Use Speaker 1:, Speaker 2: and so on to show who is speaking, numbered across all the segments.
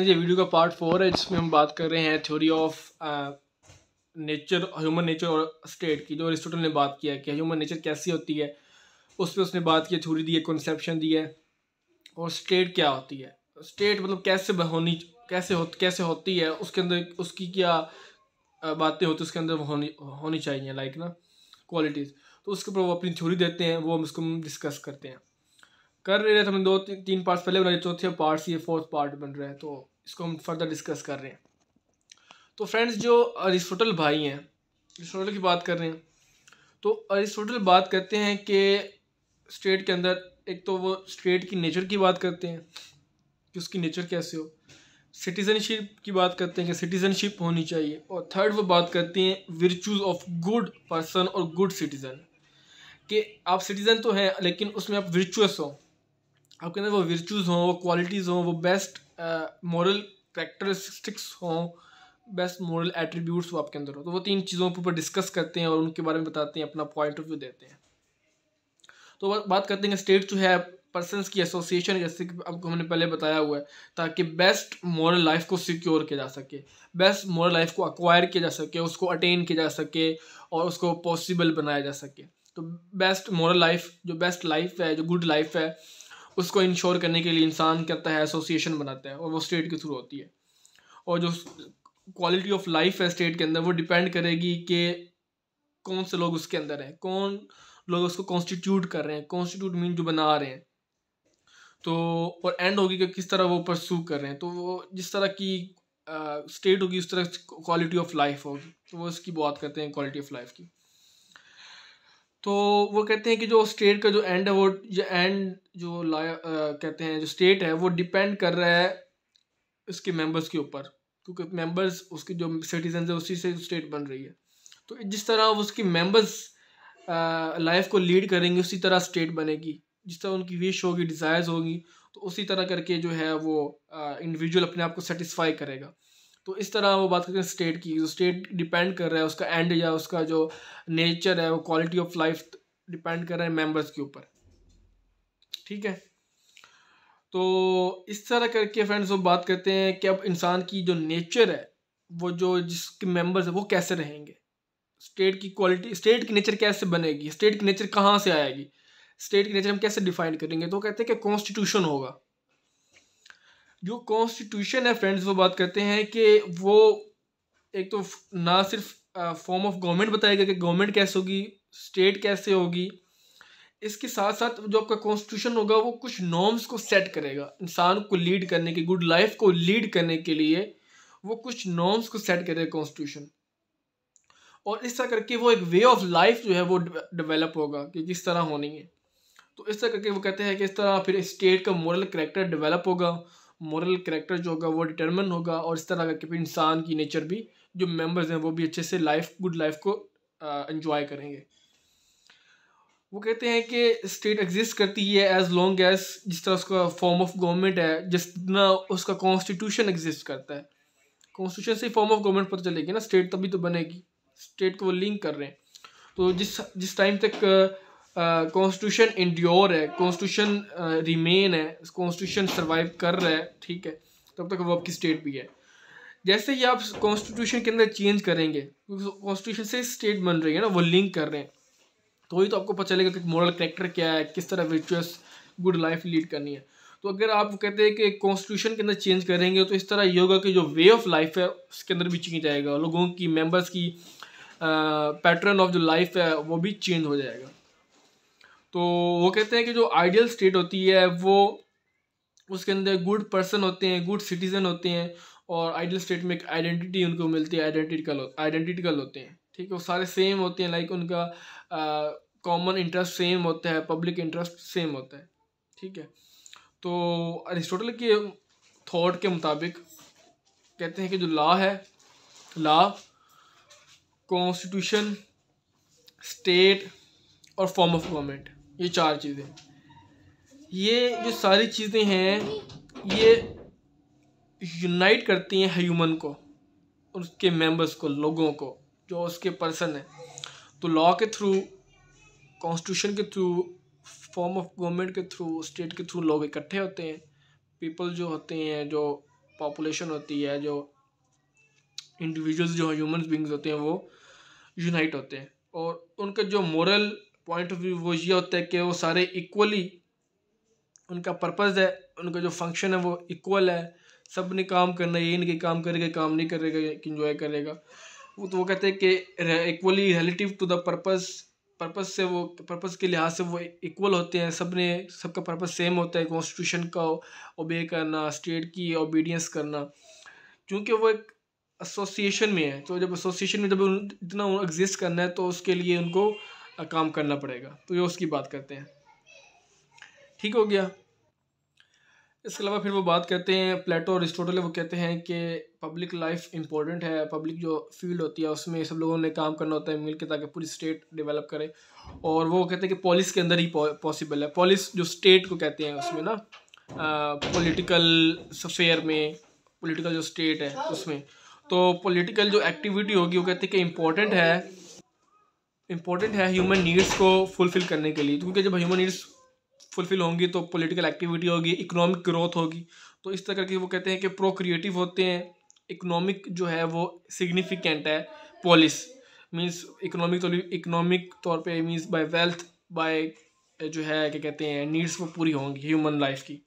Speaker 1: ये वीडियो का part four है जिसमें हम बात कर रहे हैं theory of nature human nature और स्टेट की जो अरिस्टोटल ने बात किया कि ह्यूमन नेचर कैसी होती है उस पर उसने बात की थ्योरी दी है कंसेप्शन दी है और स्टेट क्या होती है स्टेट मतलब कैसे होनी कैसे हो कैसे होती है उसके अंदर उसकी क्या बातें होती है उसके अंदर होनी होनी चाहिए लाइक ना क्वालिटीज़ तो उसके ऊपर वो अपनी थ्योरी देते हैं वो हम उसको डिस्कस करते हैं कर रहे थे तो हमने दो ती, तीन पार्ट पहले बना रहे चौथे पार्ट्स ये फोर्थ पार्ट बन रहे हैं तो इसको हम फर्दर डिस्कस कर रहे हैं तो फ्रेंड्स जो अरिस्टोटल भाई हैं अरिस्टोटल की बात कर रहे हैं तो अरिस्टोटल बात करते हैं कि स्टेट के अंदर एक तो वो स्टेट की नेचर की बात करते हैं कि उसकी नेचर कैसे हो सिटीजनशिप की बात करते हैं कि सिटीजनशिप होनी चाहिए और थर्ड वो बात करते हैं वर्चूज ऑफ गुड पर्सन और गुड सिटीजन कि आप सिटीजन तो हैं लेकिन उसमें आप वर्चुअस हो आपके अंदर वो वर्चूज़ हों वो क्वालिटीज़ हों वो बेस्ट मॉरल करेक्टरिस्टिक्स हों बेस्ट मॉरल एट्रीब्यूट्स वो आपके अंदर हो तो वो तीन चीज़ों के ऊपर डिस्कस करते हैं और उनके बारे में बताते हैं अपना पॉइंट ऑफ व्यू देते हैं तो बात करते हैं स्टेट जो है पर्सनस की एसोसिएशन जैसे कि आपको हमने पहले बताया हुआ है ताकि बेस्ट मॉरल लाइफ को सिक्योर किया जा सके बेस्ट मॉरल लाइफ को अक्वायर किया जा सके उसको अटेन किया जा सके और उसको पॉसिबल बनाया जा सके तो बेस्ट मॉरल लाइफ जो बेस्ट लाइफ है जो गुड लाइफ है उसको इंश्योर करने के लिए इंसान करता है एसोसिएशन बनाता है और वो स्टेट के थ्रू होती है और जो क्वालिटी ऑफ लाइफ है स्टेट के अंदर वो डिपेंड करेगी कि कौन से लोग उसके अंदर हैं कौन लोग उसको कॉन्स्टिट्यूट कर रहे हैं कॉन्स्टिट्यूट मीन जो बना रहे हैं तो और एंड होगी कि किस तरह वो परसू कर रहे हैं तो वो जिस तरह की स्टेट होगी उस तरह क्वालिटी ऑफ लाइफ होगी तो वो इसकी बात करते हैं क्वालिटी ऑफ लाइफ की तो वो कहते हैं कि जो स्टेट का जो एंड है वो जो एंड जो आ, कहते हैं जो स्टेट है वो डिपेंड कर रहा है इसके मेंबर्स के ऊपर क्योंकि मेंबर्स उसकी जो सिटीजन है उसी से स्टेट बन रही है तो जिस तरह उसकी मेंबर्स लाइफ को लीड करेंगे उसी तरह स्टेट बनेगी जिस तरह उनकी विश होगी डिज़ायर्स होगी तो उसी तरह करके जो है वो इंडिविजुअल अपने आप को सेटिस्फाई करेगा तो इस तरह वो बात करते हैं स्टेट की जो स्टेट डिपेंड कर रहा है उसका एंड या उसका जो नेचर है वो क्वालिटी ऑफ लाइफ डिपेंड कर रहा है मेम्बर्स के ऊपर ठीक है तो इस तरह करके फ्रेंड्स वो बात करते हैं कि अब इंसान की जो नेचर है वो जो जिसके मेंबर्स है वो कैसे रहेंगे स्टेट की क्वालिटी स्टेट की नेचर कैसे बनेगी स्टेट की नेचर कहाँ से आएगी स्टेट की नेचर हम कैसे डिफाइन करेंगे तो कहते हैं कि कॉन्स्टिट्यूशन होगा जो कॉन्स्टिट्यूशन है फ्रेंड्स वो बात करते हैं कि वो एक तो ना सिर्फ फॉर्म ऑफ गवर्नमेंट बताएगा कि गवर्नमेंट कैसे होगी स्टेट कैसे होगी इसके साथ साथ जो आपका कॉन्स्टिट्यूशन होगा वो कुछ नॉर्म्स को सेट करेगा इंसान को लीड करने के गुड लाइफ को लीड करने के लिए वो कुछ नॉर्म्स को सेट करेगा कॉन्स्टिट्यूशन और इस तरह करके वो एक वे ऑफ लाइफ जो है वो डेवलप होगा कि किस तरह होनी है तो इस तरह करके वो कहते हैं कि इस तरह फिर स्टेट का मॉरल करेक्टर डेवलप होगा मॉरल करेक्टर जो होगा वो डिटर्मन होगा और इस तरह का इंसान की नेचर भी जो मेम्बर्स हैं वो भी अच्छे से लाइफ गुड लाइफ को इन्जॉय करेंगे वो कहते हैं कि स्टेट एग्जिस्ट करती है एज लॉन्ग एज जिस तरह उसका फॉर्म ऑफ गवर्नमेंट है जितना उसका कॉन्स्टिट्यूशन एग्जिस्ट करता है कॉन्स्टिट्यूशन से फॉर्म ऑफ गवर्नमेंट पता चलेगी ना स्टेट तभी तो बनेगी स्टेट को वो लिंक कर रहे हैं तो जिस जिस टाइम तक कॉन्स्टिट्यूशन uh, इंड्योर है कॉन्स्टिट्यूशन रिमेन uh, है कॉन्स्टिट्यूशन सर्वाइव कर रहा है ठीक है तब तक वो आपकी स्टेट भी है जैसे ही आप कॉन्स्टिट्यूशन के अंदर चेंज करेंगे कॉन्स्टिट्यूशन से स्टेट बन रही है ना वो लिंक कर रहे हैं तो वही तो आपको पता चलेगा कि मॉरल करेक्टर क्या है किस तरह विचुअस गुड लाइफ लीड करनी है तो अगर आप कहते हैं कि कॉन्स्टिट्यूशन के अंदर चेंज करेंगे तो इस तरह योगा के जो वे ऑफ लाइफ है उसके अंदर भी चेंज आएगा लोगों की मेंबर्स की पैटर्न ऑफ जो लाइफ है वो भी चेंज हो जाएगा तो वो कहते हैं कि जो आइडियल स्टेट होती है वो उसके अंदर गुड पर्सन होते हैं गुड सिटीज़न होते हैं और आइडियल स्टेट में एक आइडेंटिटी उनको मिलती है आइडेंटिटिकल आइडेंटिटिकल होते हैं ठीक है वो सारे सेम होते हैं लाइक उनका कॉमन इंटरेस्ट सेम होता है पब्लिक इंटरेस्ट सेम होता है ठीक है तो अरिस्टोटल के थॉट के मुताबिक कहते हैं कि जो लॉ है लॉ कॉन्स्टिट्यूशन स्टेट और फॉर्म ऑफ गवर्नमेंट ये चार चीज़ें ये जो सारी चीज़ें हैं ये यूनाइट करती हैं ह्यूमन को उसके मेंबर्स को लोगों को जो उसके पर्सन है तो लॉ के थ्रू कॉन्स्टिट्यूशन के थ्रू फॉर्म ऑफ गवर्नमेंट के थ्रू स्टेट के थ्रू लोग इकट्ठे होते हैं पीपल जो होते हैं जो पॉपुलेशन होती है जो इंडिविजुअल्स जो ह्यूमन बींग्स होते हैं वो यूनाइट होते हैं और उनका जो मॉरल पॉइंट ऑफ व्यू वो ये होता है कि वो सारे इक्वली उनका पर्पज़ है उनका जो फंक्शन है वो इक्वल है सब ने काम करना है ये नहीं कि काम करेगा काम नहीं करेगा कि इंजॉय करेगा वो तो वो कहते हैं कि equally relative to the purpose purpose से वो पर्पज़ के लिहाज से वो इक्वल होते हैं सब ने सबका पर्पज़ सेम होता है कॉन्स्टिट्यूशन का ओबे करना स्टेट की ओबीडियंस करना क्योंकि वो एक एसोसिएशन में है तो जब एसोसिएशन में जब इतना एग्जिस्ट करना है तो उसके लिए उनको काम करना पड़ेगा तो ये उसकी बात करते हैं ठीक हो गया इसके अलावा फिर वो बात करते हैं प्लेटो और अरिस्टोटल वो कहते हैं कि पब्लिक लाइफ इंपॉर्टेंट है पब्लिक जो फील्ड होती है उसमें सब लोगों ने काम करना होता है मिल के ताकि पूरी स्टेट डेवलप करे और वो कहते हैं कि पॉलिस के अंदर ही पॉसिबल है पॉलिस जो स्टेट को कहते हैं उसमें ना पॉलिटिकल सफेयर में पॉलिटिकल जो स्टेट है उसमें तो पॉलिटिकल जो एक्टिविटी होगी वो कहते हैं कि इम्पोर्टेंट है इम्पोर्टेंट है ह्यूमन नीड्स को फुलफ़िल करने के लिए क्योंकि जब ह्यूमन नीड्स फुलफ़िल होंगी तो पॉलिटिकल एक्टिविटी होगी इकोनॉमिक ग्रोथ होगी तो इस तरह के वो कहते हैं कि प्रोक्रिएटिव होते हैं इकोनॉमिक जो है वो सिग्निफिकेंट है पॉलिस मीन्स इकोनॉमिक इकोनॉमिक तौर पे मीन्स बाय वेल्थ बाय जो है क्या कहते हैं नीड्स वो पूरी होंगी ह्यूमन लाइफ की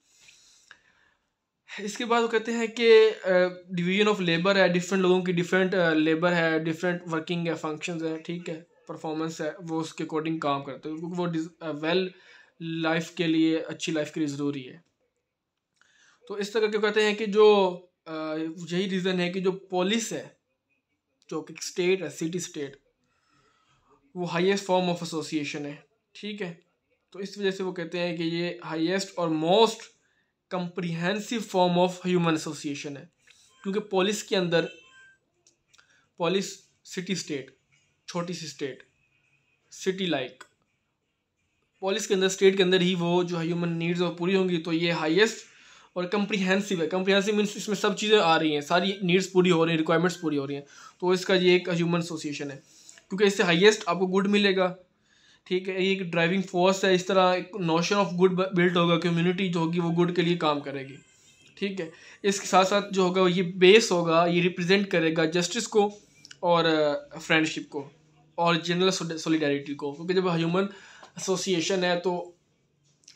Speaker 1: इसके बाद वो कहते हैं कि डिवीजन ऑफ लेबर है डिफरेंट लोगों की डिफरेंट लेबर है डिफरेंट वर्किंग है फंक्शंस है ठीक है परफॉर्मेंस है वो उसके अकॉर्डिंग काम करते हैं क्योंकि वो वेल लाइफ uh, के लिए अच्छी लाइफ के लिए ज़रूरी है तो इस तरह के कहते हैं कि जो uh, यही रीज़न है कि जो पॉलिस है जो कि स्टेट है सिटी स्टेट वो हाईएस्ट फॉर्म ऑफ एसोसिएशन है ठीक है तो इस वजह से वो कहते हैं कि ये हाईएस्ट और most comprehensive form of human association है क्योंकि पॉलिस के अंदर पॉलिस सिटी स्टेट छोटी सी स्टेट सिटी लाइक पॉलिस के अंदर स्टेट के अंदर ही वो जो ह्यूमन नीड्स वो पूरी होंगी तो ये हाईएस्ट और कंप्रीहेंसिव है कम्प्रीहेंसिव मीन्स इसमें सब चीज़ें आ रही हैं सारी नीड्स पूरी हो रही हैं रिक्वायरमेंट्स पूरी हो रही हैं तो इसका ये एक ह्यूमन एसोसिएशन है क्योंकि इससे हाइएस्ट आपको गुड मिलेगा ठीक है ये एक ड्राइविंग फोर्स है इस तरह एक नोशन ऑफ गुड बिल्ट होगा कम्युनिटी जो होगी वो गुड के लिए काम करेगी ठीक है इसके साथ साथ जो होगा ये बेस होगा ये रिप्रेजेंट करेगा जस्टिस को और फ्रेंडशिप को और जनरल सोलिडारिटी को क्योंकि जब ह्यूमन एसोसिएशन है तो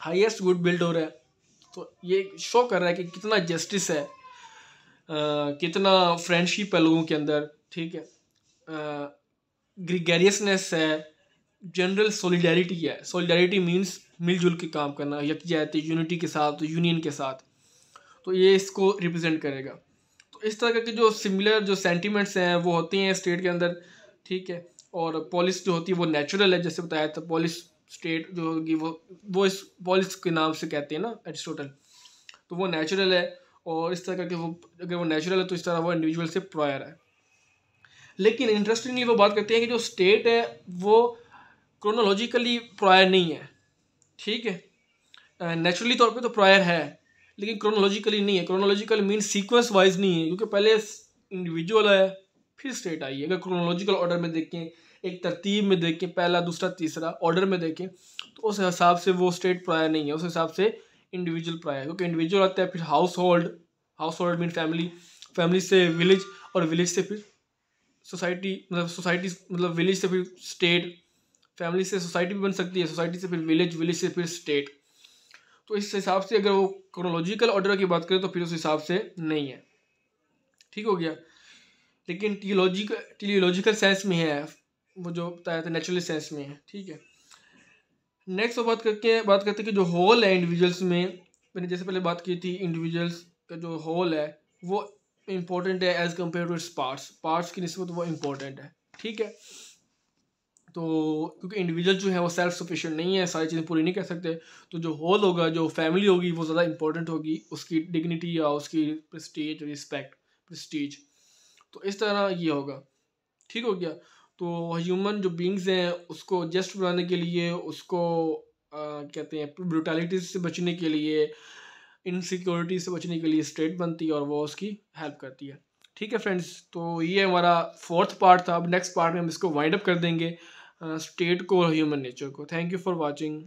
Speaker 1: हाईएस्ट गुड बिल्ड हो रहा है तो ये शो कर रहा है कि कितना जस्टिस है आ, कितना फ्रेंडशिप है लोगों के अंदर ठीक है ग्रिगेरियसनेस है जनरल सोलिडारिटी है सोलिडारिटी मीन्स मिलजुल के काम करना यकजहत यूनिटी के साथ यूनियन के साथ तो ये इसको रिप्रेजेंट करेगा तो इस तरह के जो सिमिलर जो सेंटीमेंट्स हैं वो होते हैं स्टेट के अंदर ठीक है और पॉलिस जो होती है वो नेचुरल है जैसे बताया था पॉलिस स्टेट जो होगी वो वो इस पॉलिस के नाम से कहते हैं ना एरिस्टोटल तो वो नेचुरल है और इस तरह करके वो अगर वो नेचुरल है तो इस तरह वो इंडिविजुअल से प्रायर है लेकिन इंटरेस्टिंगली वो बात करते हैं कि जो स्टेट है वो क्रोनोलॉजिकली प्रायर नहीं है ठीक है नेचुरली तौर पे तो प्रायर है लेकिन क्रोनोलॉजिकली नहीं है क्रोनोलॉजिकल मीन सीक्वेंस वाइज नहीं है क्योंकि पहले इंडिविजुअल है फिर स्टेट आई है अगर क्रोनोलॉजिकल ऑर्डर में देखें एक तरतीब में देखें पहला दूसरा तीसरा ऑर्डर में देखें तो उस हिसाब से वो स्टेट प्रायर नहीं है उस हिसाब से इंडिविजुअल प्रायर क्योंकि इंडिविजुअल आता है फिर household household mean family family से विलेज और विलेज से फिर सोसाइटी मतलब सोसाइटी मतलब विलेज से फिर स्टेट फैमिली से सोसाइटी भी बन सकती है सोसाइटी से फिर विलेज विलेज से फिर स्टेट तो इस हिसाब से अगर वो क्रोनोलॉजिकल ऑर्डर की बात करें तो फिर उस हिसाब से नहीं है ठीक हो गया लेकिन टीलॉजिकल टीलॉजिकल सेंस में है वो जो बताया था नेचुरल सेंस में है ठीक है नेक्स्ट वो बात करके बात करते हैं कि जो होल है इंडिविजुअल्स में मैंने जैसे पहले बात की थी इंडिविजुअल्स का जो होल है वो इम्पोर्टेंट है as compare to its parts parts की नस्बत वो इम्पोर्टेंट है ठीक है तो क्योंकि इंडिविजुअल जो है वो सेल्फ सफिशेंट नहीं है सारी चीज़ें पूरी नहीं कर सकते तो जो होल होगा जो फैमिली होगी वो ज़्यादा इंपॉर्टेंट होगी उसकी डिग्निटी या उसकी प्रस्टीज रिस्पेक्ट प्रस्टीज तो इस तरह ये होगा ठीक हो गया तो ह्यूमन जो बींग्स हैं उसको जस्ट बनाने के लिए उसको आ, कहते हैं ब्रूटैलिटी से बचने के लिए इनसिक्योरिटी से बचने के लिए स्टेट बनती है और वो उसकी हेल्प करती है ठीक है फ्रेंड्स तो ये हमारा फोर्थ पार्ट था अब नेक्स्ट पार्ट में हम इसको वाइंड अप कर देंगे स्टेट को और ह्यूमन नेचर को थैंक यू फॉर वॉचिंग